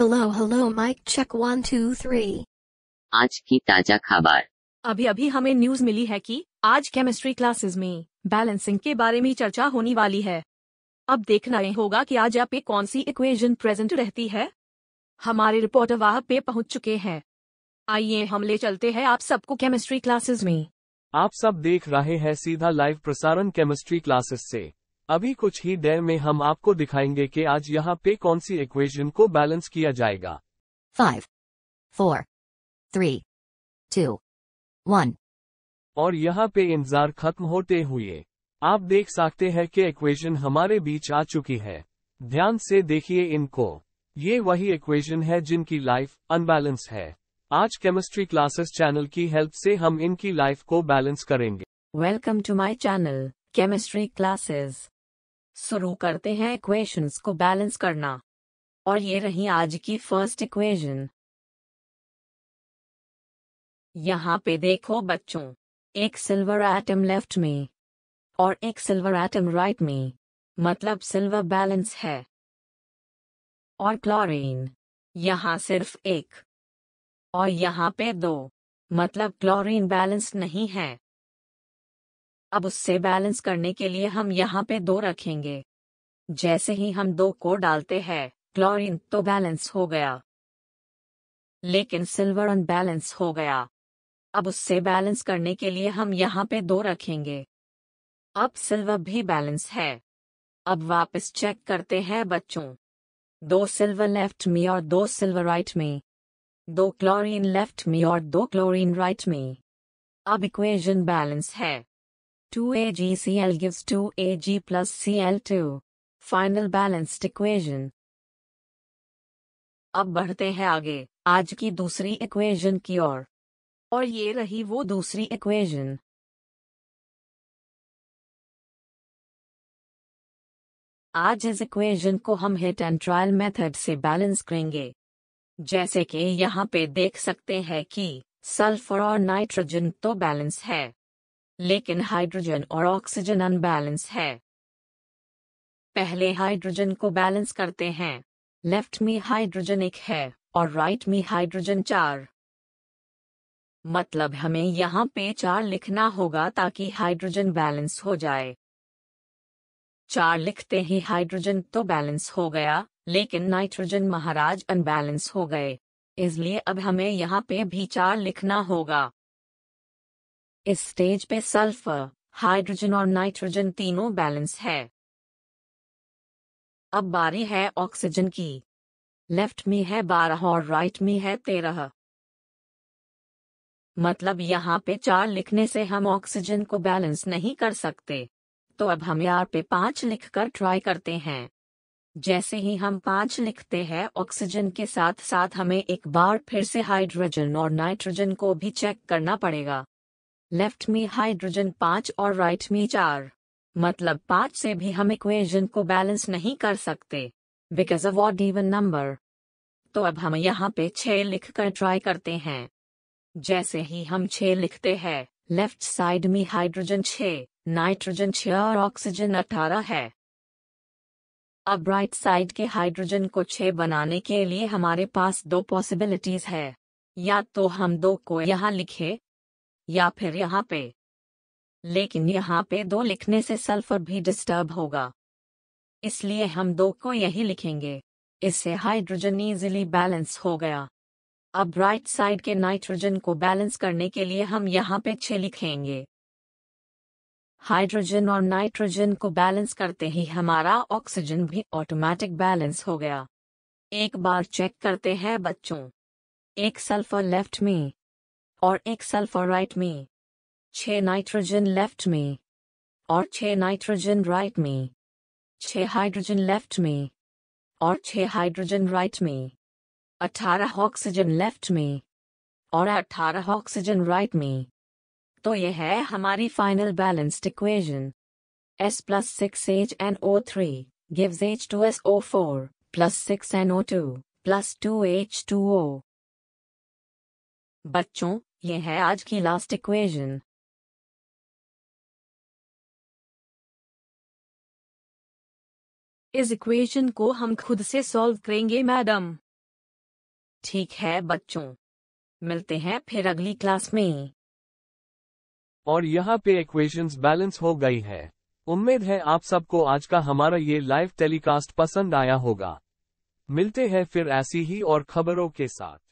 Hello hello mike check one two three आज की ताजा खबर अभी अभी हमें न्यूज मिली है कि आज केमिस्ट्री क्लासेस में बैलेंसिंग के बारे में चर्चा होने वाली है अब देखना यह होगा कि आज आप कौन सी इक्वेशन प्रेजेंट रहती है हमारे रिपोर्टर वहाँ पे पहुँच चुके हैं आइए हम ले चलते हैं आप सबको केमिस्ट्री क्लासेस में आप सब देख रहे हैं सीधा लाइव प्रसारण केमिस्ट्री क्लासेस से अभी कुछ ही देर में हम आपको दिखाएंगे कि आज यहाँ पे कौन सी इक्वेशन को बैलेंस किया जाएगा five four three two one और यहाँ पे इंतजार खत्म होते हुए आप देख सकते हैं कि इक्वेशन हमारे बीच आ चुकी है ध्यान से देखिए इनको ये वही इक्वेशन है जिनकी लाइफ अनबैलेंस है आज केमिस्ट्री क्लासेस चैनल की हेल्प से हम इनकी लाइफ को बैलेंस करेंगे welcome to my channel chemistry classes शुरू करते हैं इक्वेशंस को बैलेंस करना और ये रही आज की फर्स्ट इक्वेशन यहाँ पे देखो बच्चों एक सिल्वर एटम लेफ्ट में और एक सिल्वर एटम राइट में मतलब सिल्वर बैलेंस है और क्लोरीन यहाँ सिर्फ एक और यहाँ पे दो मतलब क्लोरीन बैलेंस नहीं है अब उससे बैलेंस करने के लिए हम यहाँ पे दो रखेंगे जैसे ही हम दो को डालते हैं क्लोरीन तो बैलेंस हो गया लेकिन सिल्वर अनबैलेंस हो गया अब उससे बैलेंस करने के लिए हम यहाँ पे दो रखेंगे अब सिल्वर भी बैलेंस है अब वापस चेक करते हैं बच्चों दो सिल्वर लेफ्ट में और दो सिल्वर राइट में दो क्लोरीन लेफ्ट में और दो क्लोरीन राइट में अब इक्वेशन बैलेंस है 2AgCl gives 2Ag plus Cl2. Final balanced equation. अब बढ़ते हैं आगे आज की दूसरी इक्वेशन की ओर और।, और ये रही वो दूसरी इक्वेशन आज इस इक्वेशन को हम हिट एंड ट्रायल मेथड से बैलेंस करेंगे जैसे कि यहाँ पे देख सकते हैं कि सल्फर और नाइट्रोजन तो बैलेंस है लेकिन हाइड्रोजन और ऑक्सीजन अनबैलेंस है पहले हाइड्रोजन को बैलेंस करते हैं लेफ्ट में हाइड्रोजन एक है और राइट में हाइड्रोजन चार मतलब हमें यहाँ पे चार लिखना होगा ताकि हाइड्रोजन बैलेंस हो जाए चार लिखते ही हाइड्रोजन तो बैलेंस हो गया लेकिन नाइट्रोजन महाराज अनबैलेंस हो गए इसलिए अब हमें यहाँ पे भी चार लिखना होगा इस स्टेज पे सल्फर हाइड्रोजन और नाइट्रोजन तीनों बैलेंस है अब बारी है ऑक्सीजन की लेफ्ट में है बारह और राइट में है तेरह मतलब यहाँ पे चार लिखने से हम ऑक्सीजन को बैलेंस नहीं कर सकते तो अब हम यार पे पांच लिखकर ट्राई करते हैं जैसे ही हम पांच लिखते हैं ऑक्सीजन के साथ साथ हमें एक बार फिर से हाइड्रोजन और नाइट्रोजन को भी चेक करना पड़ेगा लेफ्ट में हाइड्रोजन पांच और राइट में चार मतलब पांच से भी हम इक्वेशन को बैलेंस नहीं कर सकते because of what even number तो अब हम यहाँ पे छह लिख कर ट्राई करते हैं जैसे ही हम छह लिखते हैं लेफ्ट साइड में हाइड्रोजन छह नाइट्रोजन छह और ऑक्सीजन अठारह है अब राइट साइड के हाइड्रोजन को छह बनाने के लिए हमारे पास दो पॉसिबिलिटीज है या तो हम दो को यहाँ लिखे या फिर यहाँ पे लेकिन यहाँ पे दो लिखने से सल्फर भी डिस्टर्ब होगा इसलिए हम दो को यही लिखेंगे इससे हाइड्रोजन इजिली बैलेंस हो गया अब राइट साइड के नाइट्रोजन को बैलेंस करने के लिए हम यहाँ पे छः लिखेंगे हाइड्रोजन और नाइट्रोजन को बैलेंस करते ही हमारा ऑक्सीजन भी ऑटोमेटिक बैलेंस हो गया एक बार चेक करते हैं बच्चों एक सल्फर लेफ्ट में और एक सल्फर राइट में छ नाइट्रोजन लेफ्ट में और छः नाइट्रोजन राइट में छ हाइड्रोजन लेफ्ट में और छः हाइड्रोजन राइट में अठारह ऑक्सीजन लेफ्ट में और अठारह ऑक्सीजन राइट में तो यह है हमारी final balanced equation four plus six N O two plus two H two O बच्चों ये है आज की लास्ट इक्वेशन इस इक्वेशन को हम खुद से सॉल्व करेंगे मैडम ठीक है बच्चों मिलते हैं फिर अगली क्लास में और यहाँ पे इक्वेशंस बैलेंस हो गई है उम्मीद है आप सबको आज का हमारा ये लाइव टेलीकास्ट पसंद आया होगा मिलते हैं फिर ऐसी ही और खबरों के साथ